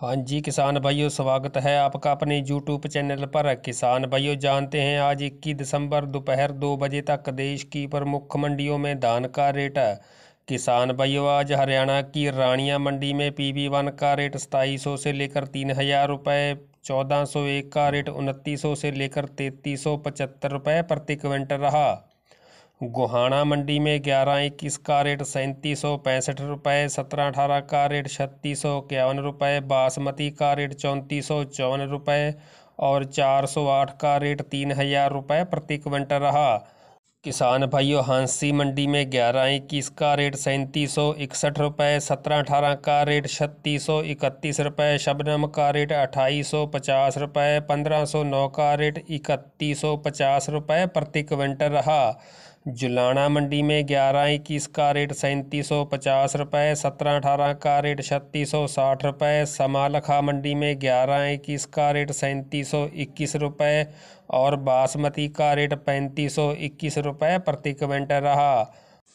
हाँ जी किसान भाइयों स्वागत है आपका अपने यूट्यूब चैनल पर किसान भाइयों जानते हैं आज इक्कीस दिसंबर दोपहर दो बजे तक देश की प्रमुख मंडियों में धान का रेट है किसान भाइयों आज हरियाणा की रानिया मंडी में पी वी वन का रेट सताईस सौ से लेकर तीन हज़ार रुपये चौदह सौ एक का रेट उनतीस सौ से लेकर तैंतीस सौ पचहत्तर रुपये प्रति क्विंटल रहा गोहाना मंडी में ग्यारह इक्कीस का रेट सैंतीस सौ पैंसठ रुपये सत्रह अठारह का रेट छत्तीस सौ इक्यावन रुपये बासमती का रेट चौंतीस सौ चौवन रुपये और चार सौ आठ का रेट तीन हज़ार रुपये प्रति क्विंटल रहा किसान भाइयों हांसी मंडी में ग्यारह इक्कीस का रेट सैंतीस सौ इकसठ रुपये सत्रह अठारह का रेट छत्तीस सौ इकतीस रुपये शबनम का रेट अट्ठाईस सौ पचास रुपये पंद्रह सौ नौ का रेट इकतीस सौ पचास रुपये प्रति क्विंटल रहा जुलाना मंडी में ग्यारह इक्कीस का रेट सैंतीस सौ पचास रुपये सत्रह अठारह का रेट छत्तीस सौ साठ रुपये समालखा मंडी में ग्यारह इक्कीस का रेट सैंतीस सौ इक्कीस रुपये और बासमती का रेट पैंतीस सौ इक्कीस रुपये प्रति क्विंटल रहा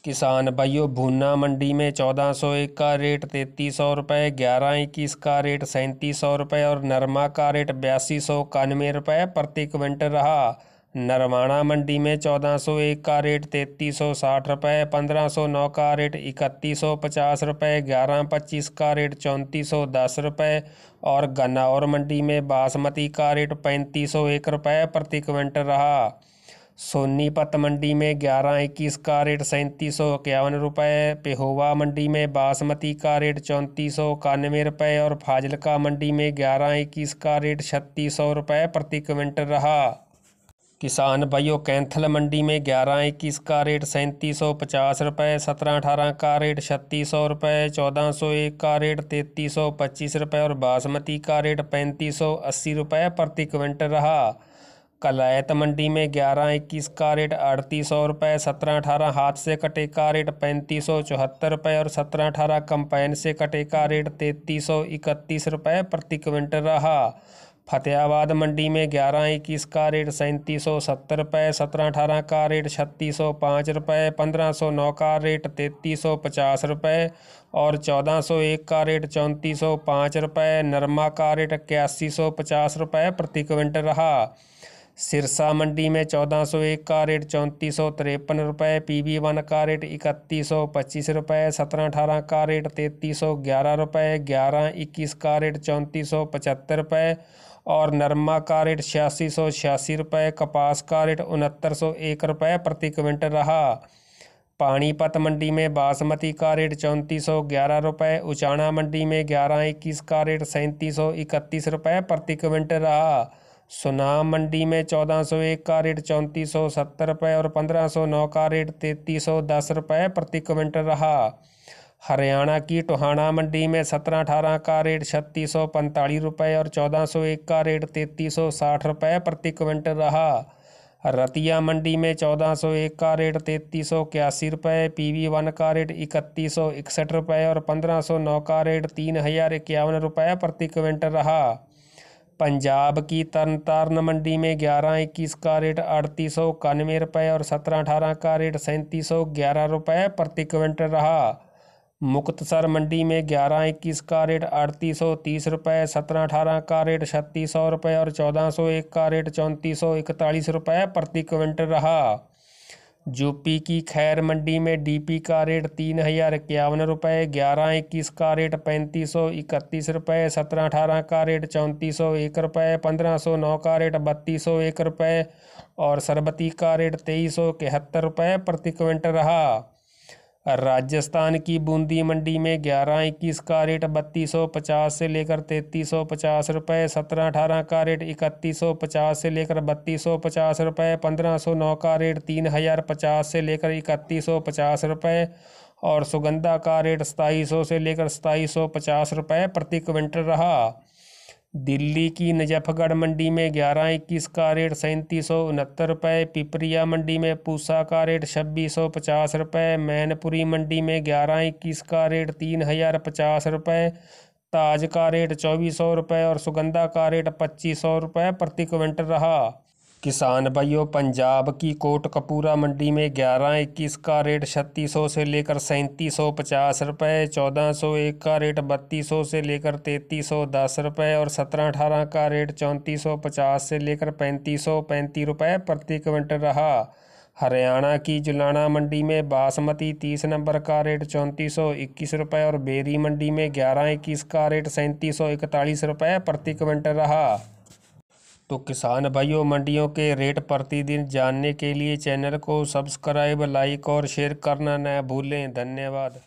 किसान भाइयों भूना मंडी में चौदह सौ एक का रेट तैंतीस सौ रुपये ग्यारह इक्कीस का रेट सैंतीस सौ रुपये और नरमा का रेट बयासी सौ इक्यानवे रुपये प्रति क्विंटल रहा नरवाणा मंडी में चौदह सौ एक का रेट तैतीस सौ साठ रुपये पंद्रह सौ नौ का रेट इकतीस सौ पचास रुपये ग्यारह पच्चीस का रेट चौंतीस सौ दस रुपये और गन्नौर मंडी में बासमती का रेट पैंतीस सौ एक रुपये प्रति क्विंटल रहा सोनीपत मंडी में ग्यारह इक्कीस का रेट सैंतीस सौ इक्यावन रुपये पेहोवा मंडी में बासमती का रेट चौंतीस सौ इक्यानवे रुपये और फाजिलका मंडी में ग्यारह इक्कीस का रेट छत्तीस सौ रुपये प्रति क्विंटल रहा किसान भाइयों कैंथल मंडी में ग्यारह इक्कीस का रेट सैंतीस सौ पचास रुपये सत्रह अठारह का रेट छत्तीस सौ रुपये चौदह सौ एक का रेट तैंतीस सौ पच्चीस रुपये और बासमती का रेट पैंतीस सौ अस्सी रुपये प्रति क्विंटल रहा कलायत मंडी में ग्यारह इक्कीस का रेट अड़तीस सौ रुपये सत्रह अठारह हाथ से कटे का रेट पैंतीस सौ चौहत्तर रुपये और सत्रह अठारह कंपाइन से कटे का रेट तैंतीस सौ इकतीस रुपये प्रति क्विंटल रहा फतेहाबाद मंडी में ग्यारह इक्कीस का रेट सैंतीस सौ सत्तर रुपये सत्रह अठारह का रेट छत्तीस सौ पाँच रुपये पंद्रह सौ नौ का रेट तैंतीस सौ पचास रुपये और चौदह सौ एक का रेट चौंतीस सौ पाँच रुपये नरमा का रेट इक्यासी सौ पचास रुपये प्रति क्विंटल रहा सिरसा मंडी में चौदह सौ एक का रेट चौंतीस सौ तिरपन रुपये पी वी वन का रेट इकतीस सौ पच्चीस रुपये सत्रह अठारह का रेट तैतीस सौ ग्यारह रुपये ग्यारह इक्कीस का रेट चौंतीस सौ पचहत्तर रुपये और नरमा का रेट छियासी सौ छियासी रुपये कपास का रेट उनहत्तर सौ एक रुपये प्रति क्विंटल रहा पानीपत मंडी में बासमती का रेट चौंतीस सौ ग्यारह रुपये उचाना मंडी में ग्यारह इक्कीस का रेट सैंतीस सौ इकतीस रुपये प्रति क्विंटल रहा सुनाम मंडी में चौदह सौ एक का रेट चौंतीस सौ सत्तर रुपये और पंद्रह सौ नौ का रेट तैतीस सौ दस रुपये प्रति क्विंटल रहा हरियाणा की टोहाना मंडी में सत्रह अठारह का रेट छत्तीस सौ पैंतालीस रुपये और चौदह सौ एक का रेट तैतीस सौ साठ रुपये प्रति क्विंटल रहा रतिया मंडी में चौदह सौ एक का रेट तैतीस सौ इक्यासी रुपये पी वी वन का रेट इकतीस सौ इकसठ रुपये और पंद्रह सौ नौ का रेट तीन हज़ार इक्यावन रुपये प्रति क्विंटल रहा पंजाब की तरन तारण मंडी में ग्यारह इक्कीस का रेट अड़तीस सौ इक्यानवे रुपये और सत्रह अठारह का रेट सैंतीस सौ ग्यारह रुपये प्रति क्विंटल रहा मुक्तसर मंडी में ग्यारह इक्कीस का रेट अड़तीस सौ तीस रुपये सत्रह अठारह का रेट छत्तीस सौ रुपये और चौदह सौ एक का रेट चौंतीस सौ इकतालीस रुपये प्रति क्विंटल रहा यूपी की खैर मंडी में डीपी का रेट तीन हजार इक्यावन रुपये ग्यारह इक्कीस का रेट पैंतीस सौ इकतीस रुपये सत्रह अठारह का रेट चौंतीस सौ एक रुपये पंद्रह सौ नौ का रेट बत्तीस सौ एक रुपये और सरबती का रेट तेईस सौ इकहत्तर रुपये प्रति क्विंटल रहा राजस्थान की बूंदी मंडी में ग्यारह इक्कीस का रेट बत्तीस सौ पचास से लेकर तैतीस सौ पचास रुपये सत्रह अठारह का रेट इकतीस सौ पचास से लेकर बत्तीस सौ पचास रुपये पंद्रह सौ नौ का रेट तीन हज़ार पचास से लेकर इकतीस सौ पचास रुपये और सुगंधा का रेट सताईस सौ से लेकर सताईस सौ पचास रुपये प्रति क्विंटल रहा दिल्ली की नजफगढ़ मंडी में ग्यारह इक्कीस का रेट सैंतीस सौ उनहत्तर रुपये पिपरिया मंडी में पूसा का रेट छब्बीस सौ पचास रुपये मैनपुरी मंडी में ग्यारह इक्कीस का रेट तीन हज़ार पचास रुपये ताज का रेट चौबीस सौ रुपये और सुगंधा का रेट पच्चीस सौ रुपये प्रति क्विंटल रहा किसान भाइयों पंजाब की कोट कपूरा मंडी में ग्यारह इक्कीस का रेट छत्तीस सौ से लेकर सैंतीस सौ पचास रुपये चौदह सौ एक का रेट बत्तीस सौ से लेकर तैंतीस सौ दस रुपये और सत्रह अठारह का रेट चौंतीस सौ पचास से लेकर पैंतीस सौ पैंतीस रुपये प्रति क्विंटल रहा हरियाणा की जुलाना मंडी में बासमती तीस नंबर का रेट चौंतीस सौ इक्कीस रुपये और बेरी मंडी में ग्यारह इक्कीस का रेट सैंतीस सौ इकतालीस रुपये प्रति क्विंटल रहा तो किसान भाइयों मंडियों के रेट प्रतिदिन जानने के लिए चैनल को सब्सक्राइब लाइक और शेयर करना न भूलें धन्यवाद